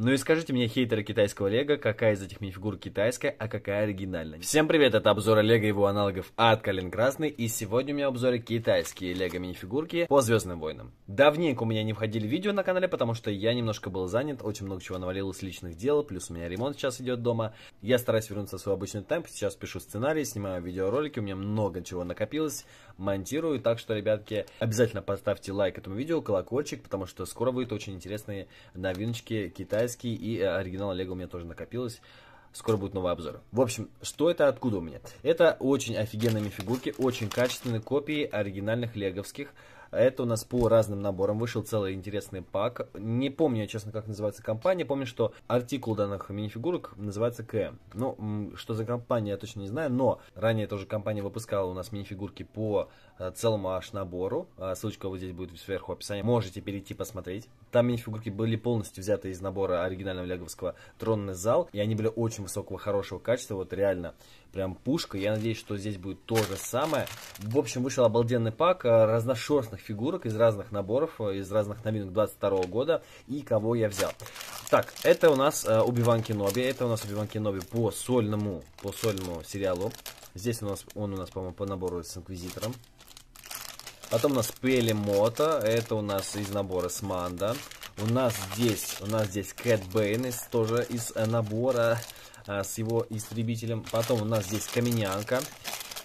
Ну и скажите мне, хейтеры китайского лего, какая из этих мини-фигур китайская, а какая оригинальная? Всем привет, это обзор лего и его аналогов от Калин Красный, и сегодня у меня обзоры китайские лего мини-фигурки по Звездным Войнам. Давненько у меня не входили видео на канале, потому что я немножко был занят, очень много чего навалилось личных дел, плюс у меня ремонт сейчас идет дома. Я стараюсь вернуться в свой обычный темп, сейчас пишу сценарий, снимаю видеоролики, у меня много чего накопилось, монтирую, так что, ребятки, обязательно поставьте лайк этому видео, колокольчик, потому что скоро выйдут очень интересные новиночки китайские китайский, и э, оригинал Лего у меня тоже накопилось. Скоро будет новый обзор. В общем, что это, откуда у меня? Это очень офигенные фигурки, очень качественные копии оригинальных леговских. Это у нас по разным наборам вышел целый интересный пак. Не помню, честно, как называется компания. Помню, что артикул данных минифигурок называется КМ. Ну, что за компания, я точно не знаю, но ранее тоже компания выпускала у нас минифигурки по э, целому аж набору. Э, ссылочка вот здесь будет сверху в описании. Можете перейти посмотреть. Там минифигурки были полностью взяты из набора оригинального леговского «Тронный зал», и они были очень высокого, хорошего качества, вот реально прям пушка. Я надеюсь, что здесь будет то же самое. В общем, вышел обалденный пак э, разношерстных разных фигурок, из разных наборов, э, из разных новинок 22 года и кого я взял. Так, это у нас э, Убиван Кеноби, это у нас Убиван Кеноби по сольному, по сольному сериалу. Здесь у нас он у нас, по-моему, по набору с Инквизитором. Потом у нас Пели Мота, это у нас из набора с Манда. У нас здесь, у нас здесь Кэт Бэйн, тоже из э, набора э, с его истребителем. Потом у нас здесь Каменянка.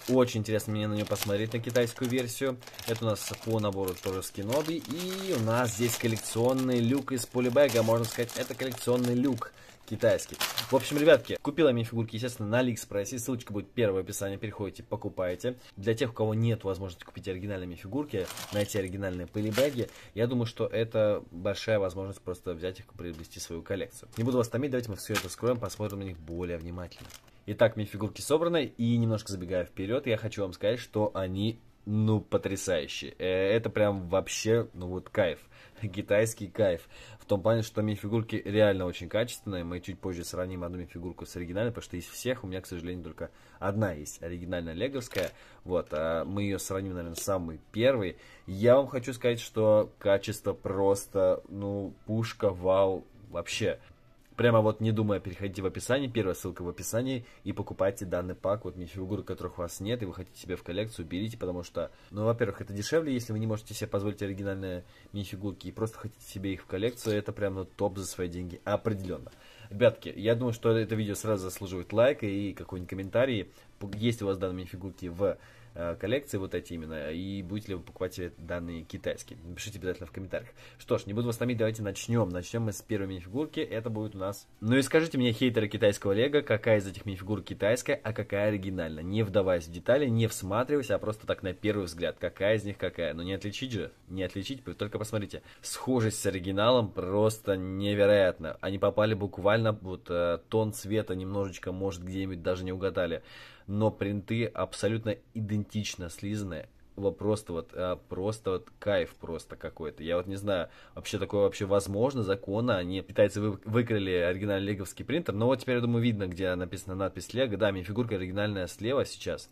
Очень интересно мне на нее посмотреть, на китайскую версию. Это у нас по набору тоже с Киноби, И у нас здесь коллекционный люк из полибега. Можно сказать, это коллекционный люк китайский. В общем, ребятки, купила я фигурки, естественно, на Алиэкспрессе. Ссылочка будет первая в описании. Переходите, покупайте. Для тех, у кого нет возможности купить оригинальные фигурки, найти оригинальные пылибеги, я думаю, что это большая возможность просто взять их и приобрести свою коллекцию. Не буду вас томить, давайте мы все это скроем, посмотрим на них более внимательно. Итак, мои фигурки собраны, и немножко забегая вперед, я хочу вам сказать, что они, ну, потрясающие. Э, это прям вообще, ну вот, кайф. Китайский кайф. В том плане, что мои фигурки реально очень качественные. Мы чуть позже сравним одну мои фигурку с оригинальной, потому что из всех у меня, к сожалению, только одна есть, оригинальная леговская. Вот, а мы ее сравним, наверное, самый первый. Я вам хочу сказать, что качество просто, ну, пушка, вау, вообще. Прямо вот не думая, переходите в описание, первая ссылка в описании, и покупайте данный пак, вот мини-фигуры, которых у вас нет, и вы хотите себе в коллекцию, берите, потому что, ну, во-первых, это дешевле, если вы не можете себе позволить оригинальные мини-фигурки, и просто хотите себе их в коллекцию, это прямо ну, топ за свои деньги, определенно. Ребятки, я думаю, что это видео сразу заслуживает лайка и какой-нибудь комментарий. Есть у вас данные фигурки в э, коллекции вот эти именно, и будете ли вы покупать данные китайские. Напишите обязательно в комментариях. Что ж, не буду вас томить, давайте начнем. Начнем мы с первой минифигурки, это будет у нас... Ну и скажите мне, хейтеры китайского лего, какая из этих фигур китайская, а какая оригинальная? Не вдаваясь в детали, не всматриваясь, а просто так на первый взгляд, какая из них какая. Но ну, не отличить же, не отличить, только посмотрите. Схожесть с оригиналом просто невероятно. Они попали буквально реально вот э, тон цвета немножечко, может, где-нибудь даже не угадали. Но принты абсолютно идентично слизанные вот просто вот э, просто вот кайф просто какой-то. Я вот не знаю, вообще такое вообще возможно, законно. Они китайцы вы, выкрали оригинальный леговский принтер, но вот теперь, я думаю, видно, где написана надпись Лего. Да, мини-фигурка оригинальная слева сейчас.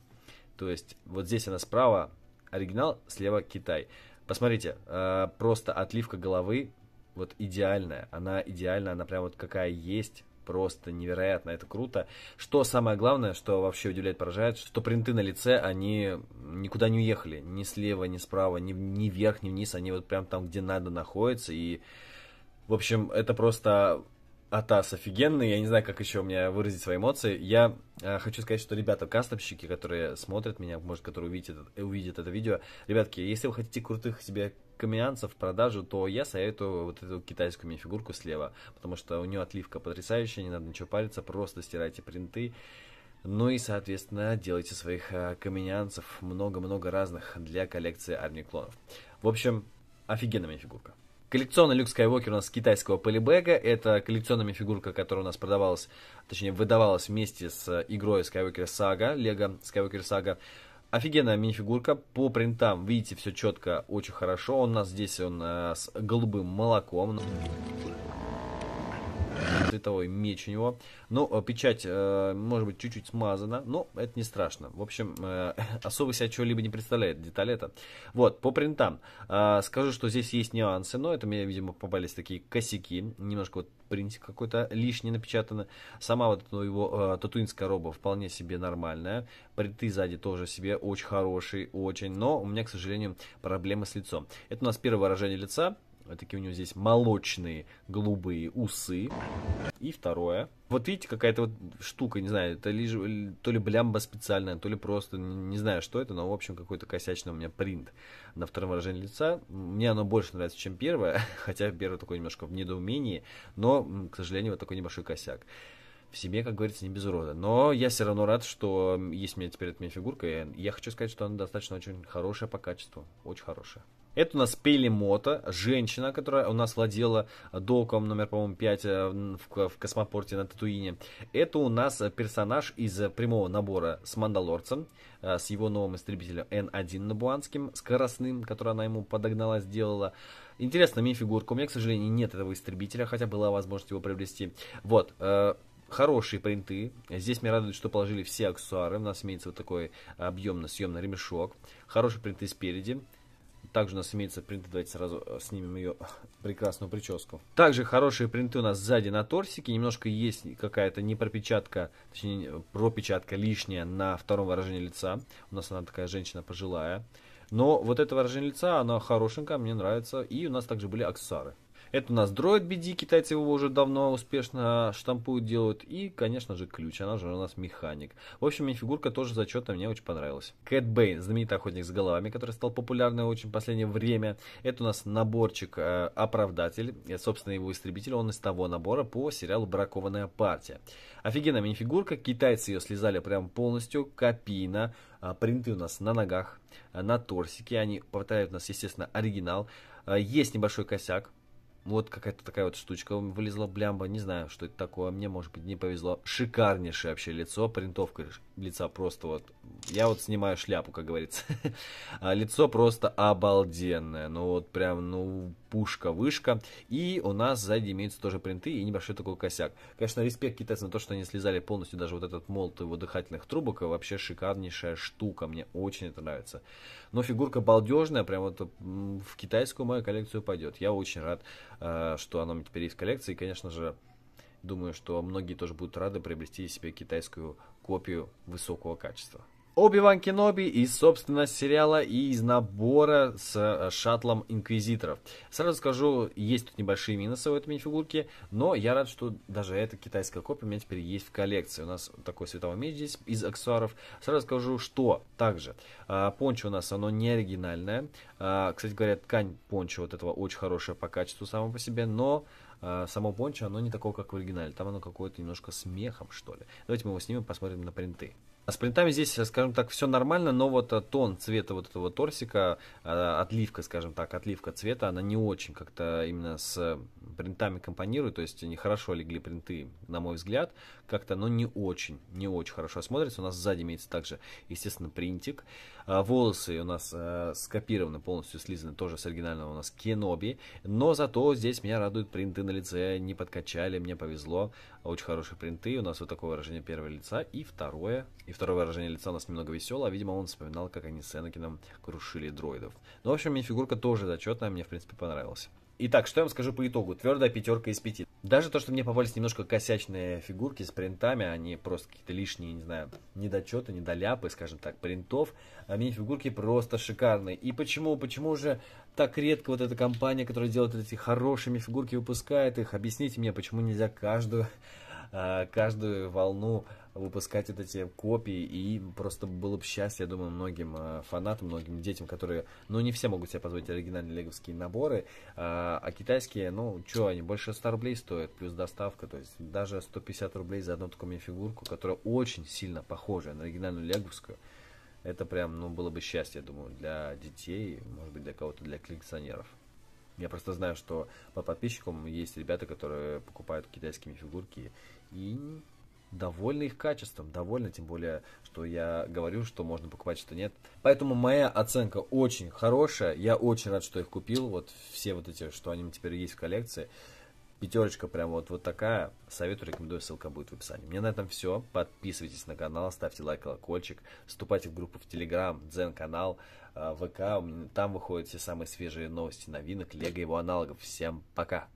То есть вот здесь она справа оригинал, слева Китай. Посмотрите, э, просто отливка головы вот идеальная. Она идеальная, она прям вот какая есть. Просто невероятно, это круто. Что самое главное, что вообще удивляет, поражает, что принты на лице, они никуда не уехали. Ни слева, ни справа, ни, ни вверх, ни вниз. Они вот прям там, где надо, находятся. И, в общем, это просто Атас офигенный, я не знаю, как еще у меня выразить свои эмоции. Я э, хочу сказать, что ребята, кастомщики, которые смотрят меня, может, которые увидят, э, увидят это видео, ребятки, если вы хотите крутых себе камеянцев в продажу, то я советую вот эту китайскую мини-фигурку слева, потому что у нее отливка потрясающая, не надо ничего париться, просто стирайте принты. Ну и, соответственно, делайте своих каменянцев много-много разных для коллекции армии клонов. В общем, офигенная фигурка. Коллекционный Люк Скайуокер у нас китайского Полибэга Это коллекционная фигурка, которая у нас продавалась, точнее, выдавалась вместе с игрой Skywalker Saga, Лего Skywalker Saga. Офигенная мини фигурка по принтам, видите, все четко, очень хорошо. Он у нас здесь он э, с голубым молоком световой меч у него. Ну, э, печать, э, может быть, чуть-чуть смазана, но это не страшно. В общем, э, особо себя чего-либо не представляет деталь это. Вот, по принтам. Скажу, что здесь есть нюансы, но это меня, видимо, попались такие косяки. Немножко вот принтик какой-то лишний напечатан. Сама вот его татуинская роба вполне себе нормальная. Принты сзади тоже себе очень хороший, очень. Но у меня, к сожалению, проблемы с лицом. Это у нас первое выражение лица. А такие у него здесь молочные голубые усы. И второе. Вот видите, какая-то вот штука, не знаю, это лишь, то ли блямба специальная, то ли просто, не знаю, что это, но, в общем, какой-то косячный у меня принт на втором выражении лица. Мне оно больше нравится, чем первое, хотя первое такое немножко в недоумении, но, к сожалению, вот такой небольшой косяк в себе, как говорится, не без урода. Но я все равно рад, что есть у меня теперь эта моя фигурка. И я хочу сказать, что она достаточно очень хорошая по качеству. Очень хорошая. Это у нас Пели женщина, которая у нас владела доком номер, по-моему, 5 э, в, в космопорте на Татуине. Это у нас персонаж из прямого набора с Мандалорцем, э, с его новым истребителем N1 Набуанским, скоростным, который она ему подогнала, сделала. Интересная мини-фигурка. У меня, к сожалению, нет этого истребителя, хотя была возможность его приобрести. Вот, э, хорошие принты. Здесь меня радует, что положили все аксессуары. У нас имеется вот такой объемно-съемный ремешок. Хорошие принты спереди. Также у нас имеется принты, давайте сразу э, снимем ее прекрасную прическу. Также хорошие принты у нас сзади на торсике. Немножко есть какая-то непропечатка, точнее пропечатка лишняя на втором выражении лица. У нас она такая женщина пожилая. Но вот это выражение лица, оно хорошенькое, мне нравится. И у нас также были аксессуары. Это у нас дроид BD, китайцы его уже давно успешно штампуют, делают. И, конечно же, ключ, она же у нас механик. В общем, мне фигурка тоже зачетная, мне очень понравилась. Кэт Бэйн, знаменитый охотник с головами, который стал популярным очень в последнее время. Это у нас наборчик э, Оправдатель, собственно, его истребитель, он из того набора по сериалу Бракованная партия. Офигенная минифигурка, китайцы ее слезали прям полностью, копийно. Э, принты у нас на ногах, э, на торсике, они повторяют у нас, естественно, оригинал. Э, есть небольшой косяк, вот какая-то такая вот штучка вылезла, блямба, не знаю, что это такое, мне, может быть, не повезло. Шикарнейшее вообще лицо, принтовка лица просто вот, я вот снимаю шляпу, как говорится. А, лицо просто обалденное, ну вот прям, ну, пушка-вышка. И у нас сзади имеются тоже принты и небольшой такой косяк. Конечно, респект китайцам на то, что они слезали полностью даже вот этот молот его дыхательных трубок. и Вообще шикарнейшая штука, мне очень это нравится. Но фигурка балдежная, прям вот в китайскую мою коллекцию пойдет. Я очень рад, э, что она у меня теперь есть в коллекции. И, конечно же, думаю, что многие тоже будут рады приобрести себе китайскую копию высокого качества. Оби-Ван Кеноби из, собственно, сериала и из набора с э, шаттлом Инквизиторов. Сразу скажу, есть тут небольшие минусы в этой мини-фигурки, но я рад, что даже эта китайская копия у меня теперь есть в коллекции. У нас такой световой меч здесь из аксессуаров. Сразу скажу, что также э, пончо у нас, оно не оригинальное. Э, кстати говоря, ткань пончо вот этого очень хорошая по качеству сама по себе, но само пончо, оно не такое, как в оригинале. Там оно какое-то немножко с мехом что ли. Давайте мы его снимем, посмотрим на принты. А С принтами здесь, э, скажем так, все нормально, но вот э, тон цвета вот этого торсика, э, отливка, скажем так, отливка цвета, она не очень как-то именно с принтами компонирует, то есть нехорошо легли принты, на мой взгляд, как-то, но не очень, не очень хорошо смотрится. У нас сзади имеется также, естественно, принтик. Волосы у нас скопированы, полностью слизаны тоже с оригинального у нас Кеноби, но зато здесь меня радуют принты на лице, не подкачали, мне повезло, очень хорошие принты, у нас вот такое выражение первого лица и второе, и второе выражение лица у нас немного веселое, а, видимо, он вспоминал, как они с Энакином крушили дроидов. Ну, в общем, мини-фигурка тоже зачетная, мне, в принципе, понравилась. Итак, что я вам скажу по итогу? Твердая пятерка из пяти. Даже то, что мне попались немножко косячные фигурки с принтами, они а просто какие-то лишние, не знаю, недочеты, недоляпы, скажем так, принтов, а мини-фигурки просто шикарные. И почему, почему же так редко вот эта компания, которая делает эти хорошие фигурки, выпускает их? Объясните мне, почему нельзя каждую, а, каждую волну выпускать вот эти копии, и просто было бы счастье, я думаю, многим э, фанатам, многим детям, которые, ну, не все могут себе позволить оригинальные леговские наборы, э, а китайские, ну, что они, больше 100 рублей стоят, плюс доставка, то есть даже 150 рублей за одну такую мини-фигурку, которая очень сильно похожа на оригинальную леговскую, это прям, ну, было бы счастье, я думаю, для детей, может быть, для кого-то, для коллекционеров. Я просто знаю, что по подписчикам есть ребята, которые покупают китайские фигурки и довольны их качеством, довольны, тем более, что я говорю, что можно покупать, что нет. Поэтому моя оценка очень хорошая, я очень рад, что их купил, вот все вот эти, что они теперь есть в коллекции. Пятерочка прям вот, вот такая. Советую, рекомендую, ссылка будет в описании. Мне на этом все. Подписывайтесь на канал, ставьте лайк, колокольчик. Вступайте в группу в Телеграм, Дзен-канал, э, ВК. Там выходят все самые свежие новости, новинок, Лего его аналогов. Всем пока!